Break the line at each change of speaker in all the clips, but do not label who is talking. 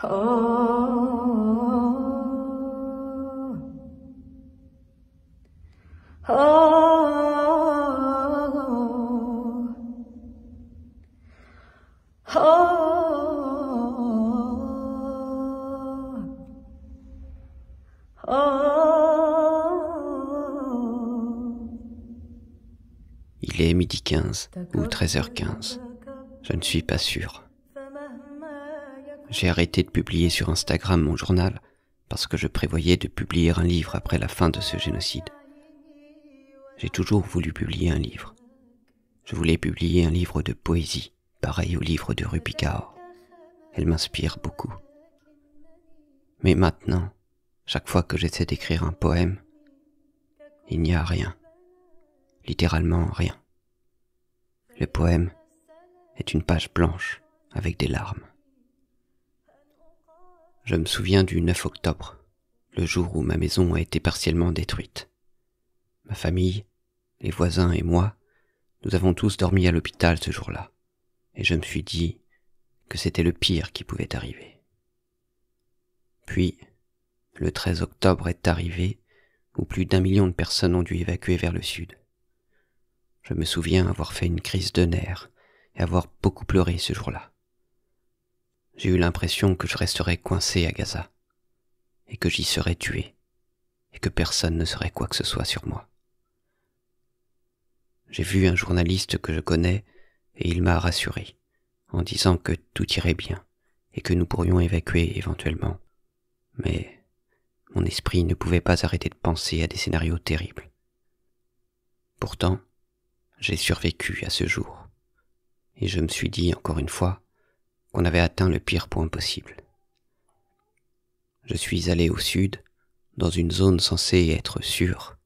Oh. Oh. Oh. Oh. Oh.
Il est midi 15 ou 13h15. Je ne suis pas sûr j'ai arrêté de publier sur Instagram mon journal parce que je prévoyais de publier un livre après la fin de ce génocide. J'ai toujours voulu publier un livre. Je voulais publier un livre de poésie, pareil au livre de Rubikao. Elle m'inspire beaucoup. Mais maintenant, chaque fois que j'essaie d'écrire un poème, il n'y a rien. Littéralement rien. Le poème est une page blanche avec des larmes. Je me souviens du 9 octobre, le jour où ma maison a été partiellement détruite. Ma famille, les voisins et moi, nous avons tous dormi à l'hôpital ce jour-là, et je me suis dit que c'était le pire qui pouvait arriver. Puis, le 13 octobre est arrivé, où plus d'un million de personnes ont dû évacuer vers le sud. Je me souviens avoir fait une crise de nerfs et avoir beaucoup pleuré ce jour-là. J'ai eu l'impression que je resterais coincé à Gaza, et que j'y serais tué, et que personne ne saurait quoi que ce soit sur moi. J'ai vu un journaliste que je connais, et il m'a rassuré, en disant que tout irait bien, et que nous pourrions évacuer éventuellement. Mais mon esprit ne pouvait pas arrêter de penser à des scénarios terribles. Pourtant, j'ai survécu à ce jour, et je me suis dit encore une fois, on avait atteint le pire point possible. Je suis allé au sud, dans une zone censée être sûre,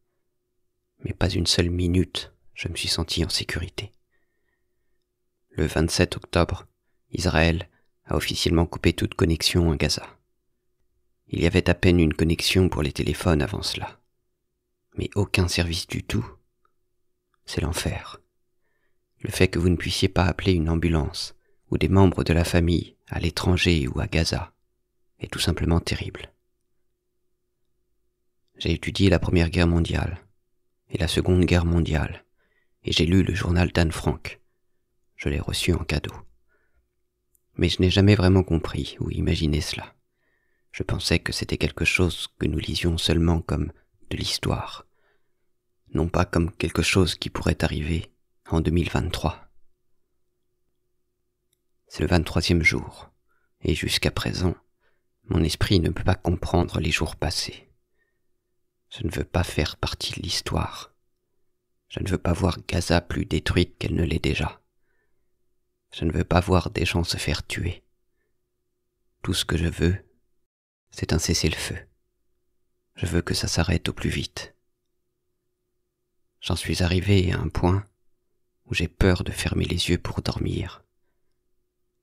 mais pas une seule minute je me suis senti en sécurité. Le 27 octobre, Israël a officiellement coupé toute connexion à Gaza. Il y avait à peine une connexion pour les téléphones avant cela, mais aucun service du tout. C'est l'enfer. Le fait que vous ne puissiez pas appeler une ambulance, ou des membres de la famille à l'étranger ou à Gaza est tout simplement terrible. J'ai étudié la Première Guerre mondiale et la Seconde Guerre mondiale, et j'ai lu le journal d'Anne Frank. Je l'ai reçu en cadeau. Mais je n'ai jamais vraiment compris ou imaginé cela. Je pensais que c'était quelque chose que nous lisions seulement comme de l'histoire, non pas comme quelque chose qui pourrait arriver en 2023. C'est le 23e jour, et jusqu'à présent, mon esprit ne peut pas comprendre les jours passés. Je ne veux pas faire partie de l'histoire. Je ne veux pas voir Gaza plus détruite qu'elle ne l'est déjà. Je ne veux pas voir des gens se faire tuer. Tout ce que je veux, c'est un cessez-le-feu. Je veux que ça s'arrête au plus vite. J'en suis arrivé à un point où j'ai peur de fermer les yeux pour dormir.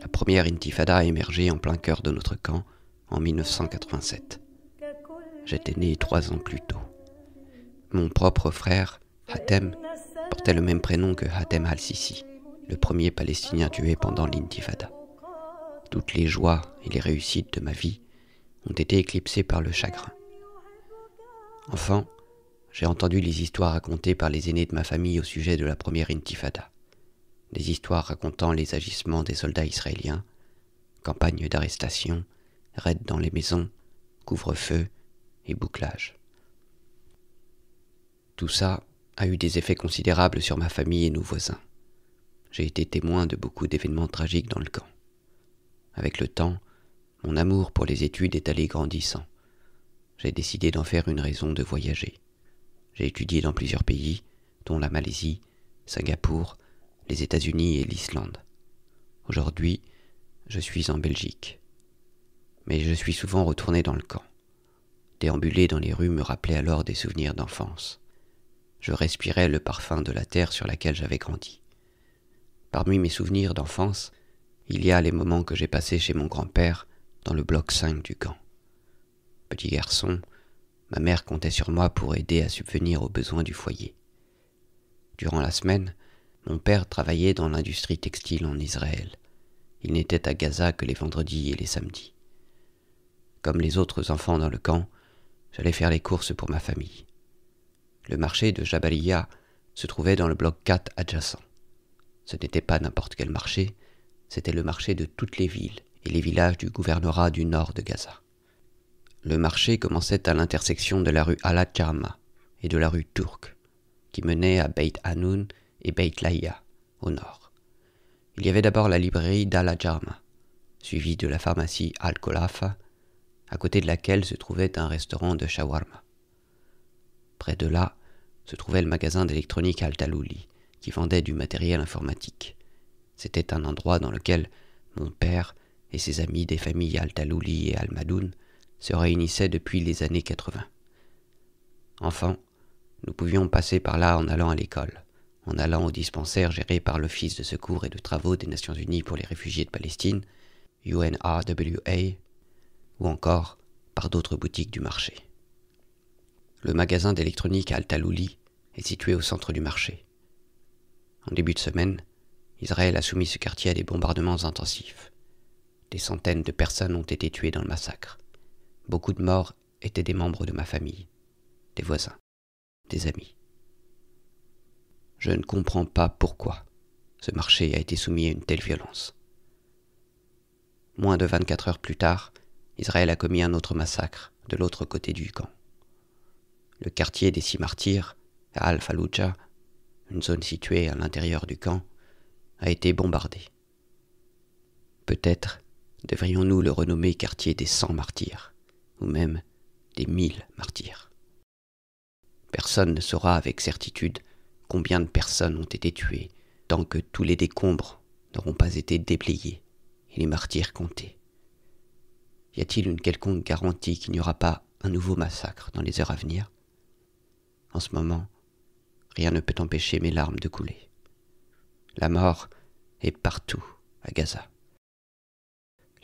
La première intifada a émergé en plein cœur de notre camp en 1987. J'étais né trois ans plus tôt. Mon propre frère, Hatem, portait le même prénom que Hatem al-Sisi, le premier Palestinien tué pendant l'intifada. Toutes les joies et les réussites de ma vie ont été éclipsées par le chagrin. Enfant, j'ai entendu les histoires racontées par les aînés de ma famille au sujet de la première intifada des histoires racontant les agissements des soldats israéliens, campagnes d'arrestation, raids dans les maisons, couvre-feu et bouclage. Tout ça a eu des effets considérables sur ma famille et nos voisins. J'ai été témoin de beaucoup d'événements tragiques dans le camp. Avec le temps, mon amour pour les études est allé grandissant. J'ai décidé d'en faire une raison de voyager. J'ai étudié dans plusieurs pays, dont la Malaisie, Singapour, les États-Unis et l'Islande. Aujourd'hui, je suis en Belgique. Mais je suis souvent retourné dans le camp. Déambuler dans les rues me rappelait alors des souvenirs d'enfance. Je respirais le parfum de la terre sur laquelle j'avais grandi. Parmi mes souvenirs d'enfance, il y a les moments que j'ai passés chez mon grand-père dans le bloc 5 du camp. Petit garçon, ma mère comptait sur moi pour aider à subvenir aux besoins du foyer. Durant la semaine, mon père travaillait dans l'industrie textile en Israël. Il n'était à Gaza que les vendredis et les samedis. Comme les autres enfants dans le camp, j'allais faire les courses pour ma famille. Le marché de Jabalia se trouvait dans le bloc 4 adjacent. Ce n'était pas n'importe quel marché, c'était le marché de toutes les villes et les villages du gouvernorat du nord de Gaza. Le marché commençait à l'intersection de la rue al et de la rue Turque, qui menait à Beit Hanoun et Beit Laïa, au nord. Il y avait d'abord la librairie d'Al Jarma, suivie de la pharmacie Al Kolafa, à côté de laquelle se trouvait un restaurant de shawarma. Près de là se trouvait le magasin d'électronique Al Talouli, qui vendait du matériel informatique. C'était un endroit dans lequel mon père et ses amis des familles Al Talouli et Al Madoun se réunissaient depuis les années 80. Enfin, nous pouvions passer par là en allant à l'école en allant au dispensaire géré par l'Office de secours et de travaux des Nations Unies pour les réfugiés de Palestine, UNRWA, ou encore par d'autres boutiques du marché. Le magasin d'électronique Al-Talouli est situé au centre du marché. En début de semaine, Israël a soumis ce quartier à des bombardements intensifs. Des centaines de personnes ont été tuées dans le massacre. Beaucoup de morts étaient des membres de ma famille, des voisins, des amis. Je ne comprends pas pourquoi ce marché a été soumis à une telle violence. Moins de 24 heures plus tard, Israël a commis un autre massacre de l'autre côté du camp. Le quartier des six martyrs, à al falouja une zone située à l'intérieur du camp, a été bombardé. Peut-être devrions-nous le renommer quartier des cent martyrs, ou même des mille martyrs. Personne ne saura avec certitude combien de personnes ont été tuées, tant que tous les décombres n'auront pas été déblayés et les martyrs comptés. Y a-t-il une quelconque garantie qu'il n'y aura pas un nouveau massacre dans les heures à venir En ce moment, rien ne peut empêcher mes larmes de couler. La mort est partout à Gaza.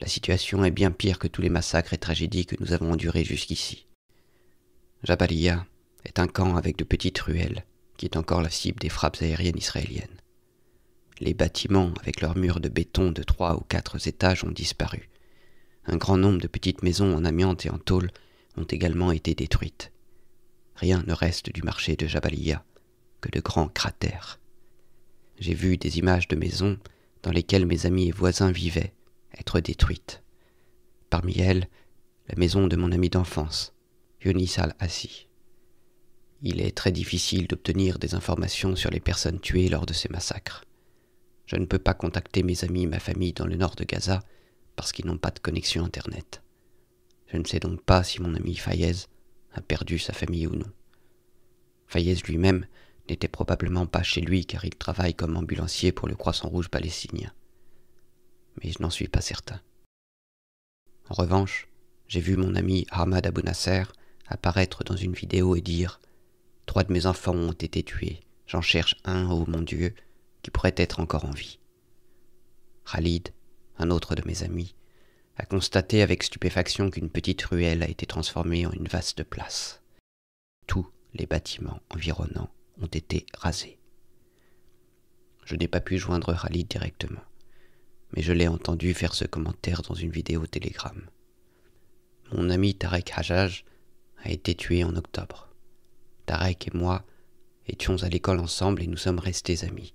La situation est bien pire que tous les massacres et tragédies que nous avons endurés jusqu'ici. Jabalia est un camp avec de petites ruelles, qui est encore la cible des frappes aériennes israéliennes. Les bâtiments, avec leurs murs de béton de trois ou quatre étages, ont disparu. Un grand nombre de petites maisons en amiante et en tôle ont également été détruites. Rien ne reste du marché de Jabalia que de grands cratères. J'ai vu des images de maisons dans lesquelles mes amis et voisins vivaient être détruites. Parmi elles, la maison de mon ami d'enfance, Yonis al-Assi. Il est très difficile d'obtenir des informations sur les personnes tuées lors de ces massacres. Je ne peux pas contacter mes amis et ma famille dans le nord de Gaza parce qu'ils n'ont pas de connexion Internet. Je ne sais donc pas si mon ami Fayez a perdu sa famille ou non. Fayez lui-même n'était probablement pas chez lui car il travaille comme ambulancier pour le Croissant Rouge palestinien. Mais je n'en suis pas certain. En revanche, j'ai vu mon ami Ahmad Abou Nasser apparaître dans une vidéo et dire Trois de mes enfants ont été tués. J'en cherche un, ô oh mon Dieu, qui pourrait être encore en vie. Khalid, un autre de mes amis, a constaté avec stupéfaction qu'une petite ruelle a été transformée en une vaste place. Tous les bâtiments environnants ont été rasés. Je n'ai pas pu joindre Khalid directement, mais je l'ai entendu faire ce commentaire dans une vidéo télégramme. Mon ami Tarek Hajjaj a été tué en octobre. Tarek et moi étions à l'école ensemble et nous sommes restés amis.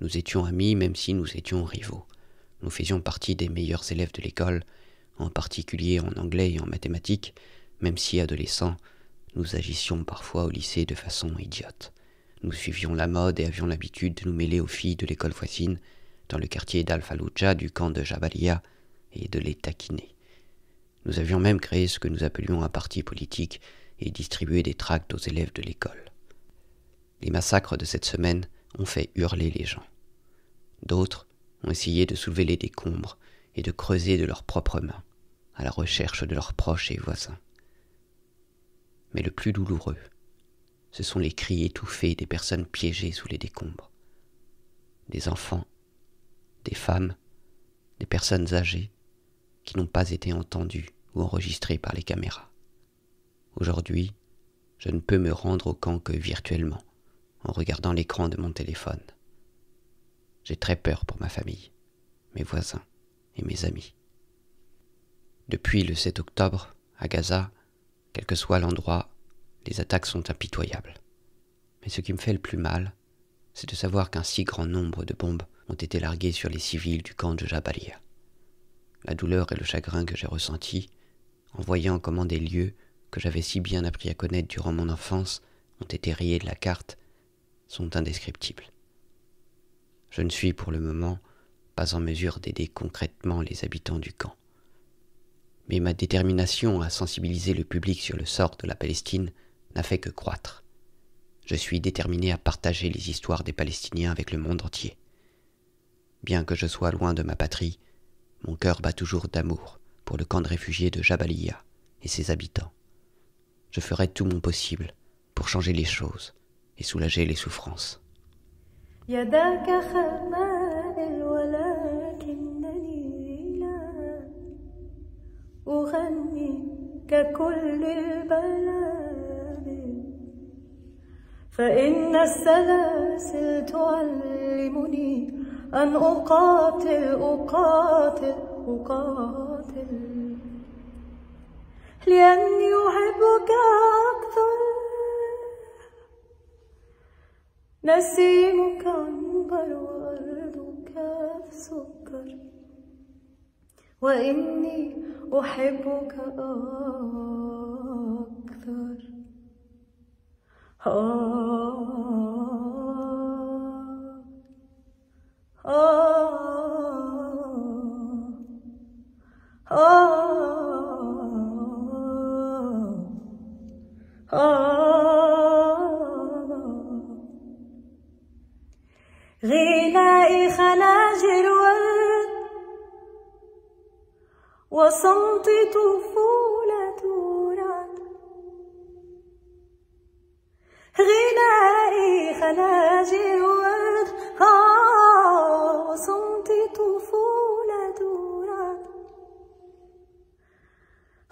Nous étions amis même si nous étions rivaux. Nous faisions partie des meilleurs élèves de l'école, en particulier en anglais et en mathématiques, même si adolescents, nous agissions parfois au lycée de façon idiote. Nous suivions la mode et avions l'habitude de nous mêler aux filles de l'école voisine, dans le quartier dal du camp de Jabalia, et de les taquiner. Nous avions même créé ce que nous appelions un parti politique et distribuer des tracts aux élèves de l'école. Les massacres de cette semaine ont fait hurler les gens. D'autres ont essayé de soulever les décombres et de creuser de leurs propres mains, à la recherche de leurs proches et voisins. Mais le plus douloureux, ce sont les cris étouffés des personnes piégées sous les décombres. Des enfants, des femmes, des personnes âgées qui n'ont pas été entendues ou enregistrées par les caméras. Aujourd'hui, je ne peux me rendre au camp que virtuellement, en regardant l'écran de mon téléphone. J'ai très peur pour ma famille, mes voisins et mes amis. Depuis le 7 octobre, à Gaza, quel que soit l'endroit, les attaques sont impitoyables. Mais ce qui me fait le plus mal, c'est de savoir qu'un si grand nombre de bombes ont été larguées sur les civils du camp de Jabalia. La douleur et le chagrin que j'ai ressenti en voyant comment des lieux que j'avais si bien appris à connaître durant mon enfance, ont été rayés de la carte, sont indescriptibles. Je ne suis pour le moment pas en mesure d'aider concrètement les habitants du camp. Mais ma détermination à sensibiliser le public sur le sort de la Palestine n'a fait que croître. Je suis déterminé à partager les histoires des Palestiniens avec le monde entier. Bien que je sois loin de ma patrie, mon cœur bat toujours d'amour pour le camp de réfugiés de Jabalia et ses habitants. Je ferai tout mon possible pour changer les choses et soulager les souffrances.
Yadaka khama walakinni la uhanni ka kull baladin fa inna as-salastu an uqatil uqatil uqatil لأني أحبك أكثر نسيمك أنبر وأرضك سكر وإني أحبك أكثر آه آه آه آه. غنائي خناجر ورد وصمت طفولة رعد غنائي خناجر ورد آه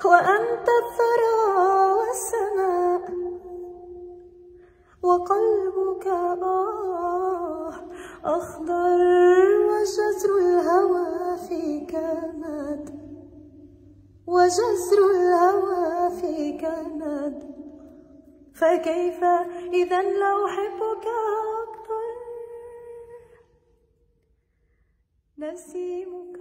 وأنت الثرى والسماء وقلبك آه أخضر وجزر الهوى فيك مات وجزر الهوى فيك مات فكيف إذا لو أحبك أكثر نسيمك